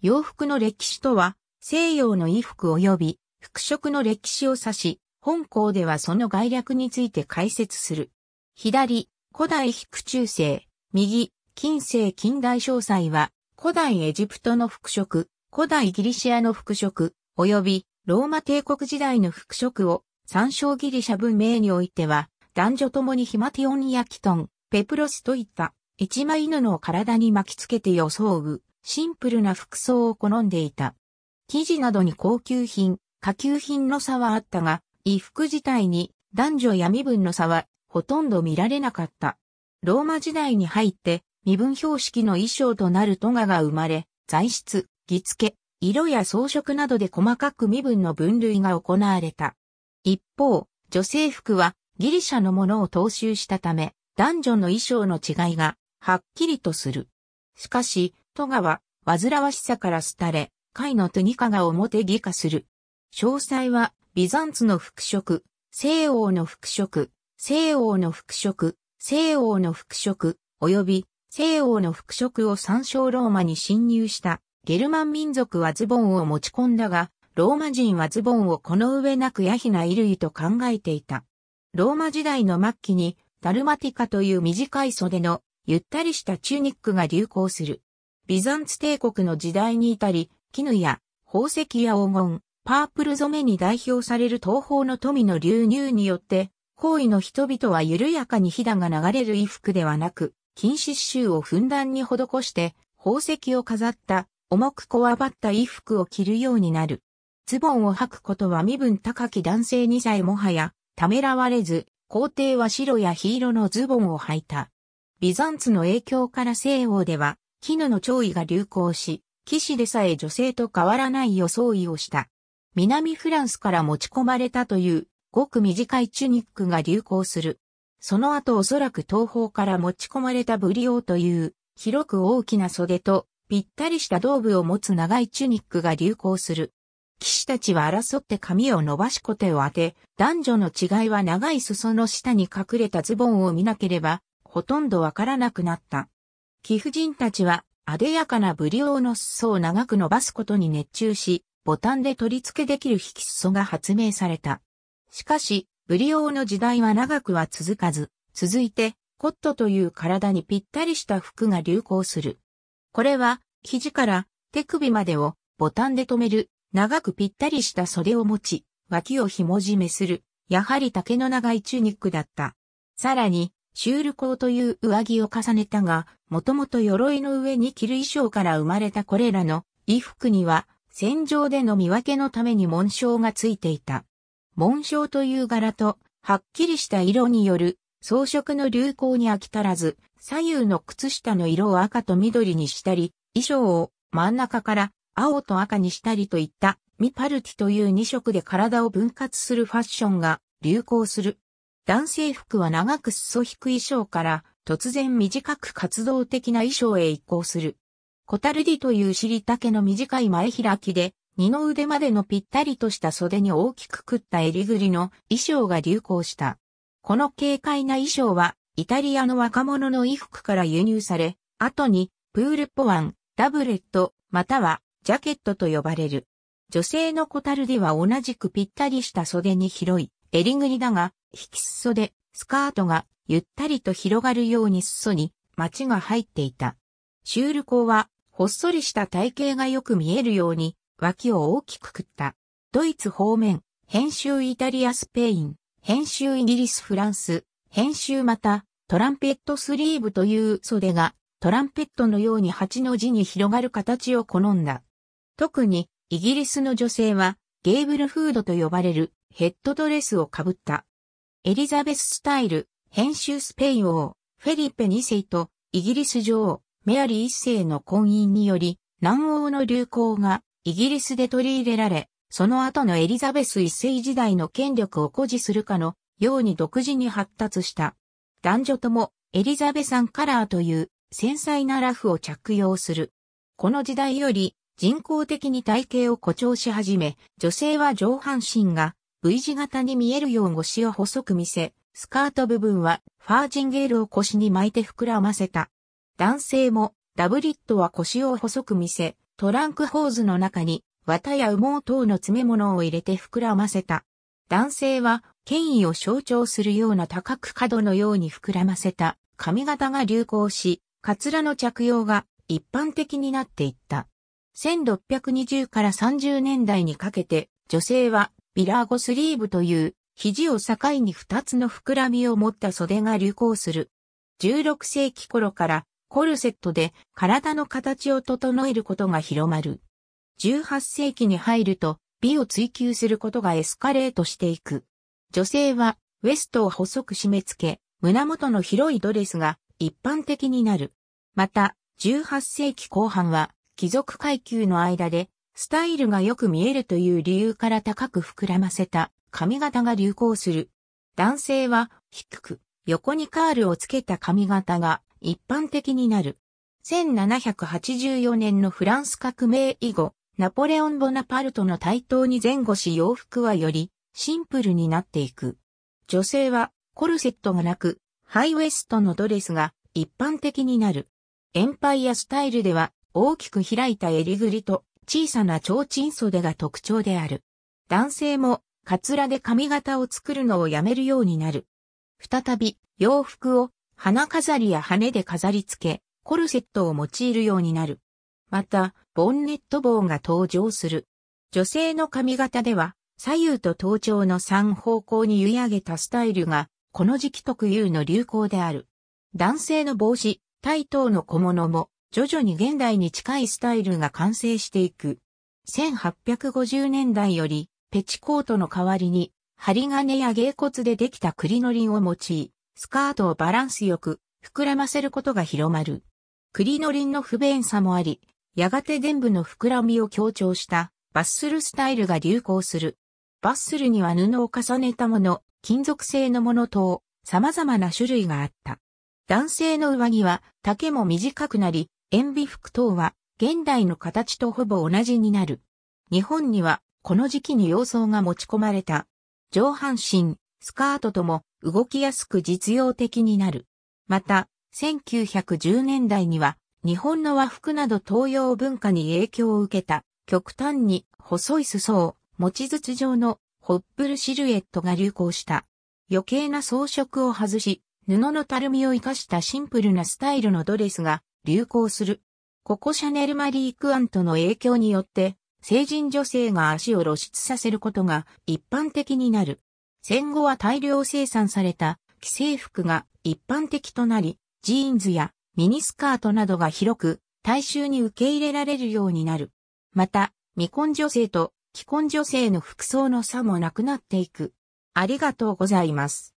洋服の歴史とは、西洋の衣服及び服飾の歴史を指し、本校ではその概略について解説する。左、古代ク・中世、右、近世近代詳細は、古代エジプトの服飾、古代ギリシアの服飾、及びローマ帝国時代の服飾を、参照ギリシャ文明においては、男女共にヒマティオンやキトン、ペプロスといった、一枚布を体に巻きつけて装う。シンプルな服装を好んでいた。生地などに高級品、下級品の差はあったが、衣服自体に男女や身分の差はほとんど見られなかった。ローマ時代に入って身分標識の衣装となるトガが生まれ、材質、着付け、色や装飾などで細かく身分の分類が行われた。一方、女性服はギリシャのものを踏襲したため、男女の衣装の違いがはっきりとする。しかし、戸川、煩わしさから廃れ、海のトにニカが表義化する。詳細は、ビザンツの復職、西欧の復職、西欧の復職、西欧の復職、及び西欧の復職を参照ローマに侵入したゲルマン民族はズボンを持ち込んだが、ローマ人はズボンをこの上なくヤヒな衣類と考えていた。ローマ時代の末期にダルマティカという短い袖のゆったりしたチュニックが流行する。ビザンツ帝国の時代に至り、絹や宝石や黄金、パープル染めに代表される東方の富の流入によって、行位の人々は緩やかに飛騨が流れる衣服ではなく、金刺繍をふんだんに施して、宝石を飾った重くこわばった衣服を着るようになる。ズボンを履くことは身分高き男性にさえもはや、ためらわれず、皇帝は白や黄色のズボンを履いた。ビザンツの影響から西欧では、絹の潮位が流行し、騎士でさえ女性と変わらない装いをした。南フランスから持ち込まれたという、ごく短いチュニックが流行する。その後おそらく東方から持ち込まれたブリオーという、広く大きな袖と、ぴったりした胴部を持つ長いチュニックが流行する。騎士たちは争って髪を伸ばしコテを当て、男女の違いは長い裾の下に隠れたズボンを見なければ、ほとんどわからなくなった。貴婦人たちは、艶やかなブリオーの裾を長く伸ばすことに熱中し、ボタンで取り付けできる引き裾が発明された。しかし、ブリオーの時代は長くは続かず、続いて、コットという体にぴったりした服が流行する。これは、肘から手首までをボタンで留める、長くぴったりした袖を持ち、脇を紐締めする、やはり竹の長いチュニックだった。さらに、シュールコという上着を重ねたが、もともと鎧の上に着る衣装から生まれたこれらの衣服には、戦場での見分けのために紋章がついていた。紋章という柄と、はっきりした色による装飾の流行に飽き足らず、左右の靴下の色を赤と緑にしたり、衣装を真ん中から青と赤にしたりといったミパルティという2色で体を分割するファッションが流行する。男性服は長く裾引く衣装から突然短く活動的な衣装へ移行する。コタルディという尻丈の短い前開きで二の腕までのぴったりとした袖に大きくくった襟ぐりの衣装が流行した。この軽快な衣装はイタリアの若者の衣服から輸入され、後にプールポワン、ダブレット、またはジャケットと呼ばれる。女性のコタルディは同じくぴったりした袖に広い襟ぐりだが、引き裾で、スカートがゆったりと広がるように裾に街が入っていた。シュール校は、ほっそりした体型がよく見えるように、脇を大きくくった。ドイツ方面、編集イタリアスペイン、編集イギリスフランス、編集また、トランペットスリーブという袖が、トランペットのように八の字に広がる形を好んだ。特に、イギリスの女性は、ゲーブルフードと呼ばれるヘッドドレスをかぶったエリザベス・スタイル、編集スペイン王、フェリペ2世と、イギリス女王、メアリー1世の婚姻により、南欧の流行がイギリスで取り入れられ、その後のエリザベス1世時代の権力を誇示するかのように独自に発達した。男女ともエリザベサンカラーという繊細なラフを着用する。この時代より人工的に体型を誇張し始め、女性は上半身が V 字型に見えるよう腰を細く見せ、スカート部分はファージンゲールを腰に巻いて膨らませた。男性もダブリットは腰を細く見せ、トランクホーズの中に綿や羽毛等の詰め物を入れて膨らませた。男性は権威を象徴するような高く角のように膨らませた髪型が流行し、カツラの着用が一般的になっていった。1620から30年代にかけて女性はビラーゴスリーブという、肘を境に二つの膨らみを持った袖が流行する。16世紀頃からコルセットで体の形を整えることが広まる。18世紀に入ると美を追求することがエスカレートしていく。女性はウエストを細く締め付け、胸元の広いドレスが一般的になる。また、18世紀後半は貴族階級の間でスタイルがよく見えるという理由から高く膨らませた髪型が流行する。男性は低く横にカールをつけた髪型が一般的になる。1784年のフランス革命以後、ナポレオン・ボナパルトの台頭に前後し洋服はよりシンプルになっていく。女性はコルセットがなく、ハイウエストのドレスが一般的になる。エンパイアスタイルでは大きく開いた襟ぐりと小さな提灯袖が特徴である。男性も、カツラで髪型を作るのをやめるようになる。再び、洋服を、花飾りや羽で飾り付け、コルセットを用いるようになる。また、ボンネット帽が登場する。女性の髪型では、左右と頭頂の3方向に揺い上げたスタイルが、この時期特有の流行である。男性の帽子、対等の小物も、徐々に現代に近いスタイルが完成していく。1850年代より、ペチコートの代わりに、針金や芸骨でできた栗のりんを用い、スカートをバランスよく膨らませることが広まる。栗のりんの不便さもあり、やがて全部の膨らみを強調したバッスルスタイルが流行する。バッスルには布を重ねたもの、金属製のもの等、様々な種類があった。男性の上着は丈も短くなり、塩ビ服等は現代の形とほぼ同じになる。日本にはこの時期に洋装が持ち込まれた。上半身、スカートとも動きやすく実用的になる。また、1910年代には日本の和服など東洋文化に影響を受けた極端に細い裾を持ち筒状のホップルシルエットが流行した。余計な装飾を外し、布のたるみを生かしたシンプルなスタイルのドレスが流行する。ここシャネルマリー・クアントの影響によって、成人女性が足を露出させることが一般的になる。戦後は大量生産された既製服が一般的となり、ジーンズやミニスカートなどが広く大衆に受け入れられるようになる。また、未婚女性と既婚女性の服装の差もなくなっていく。ありがとうございます。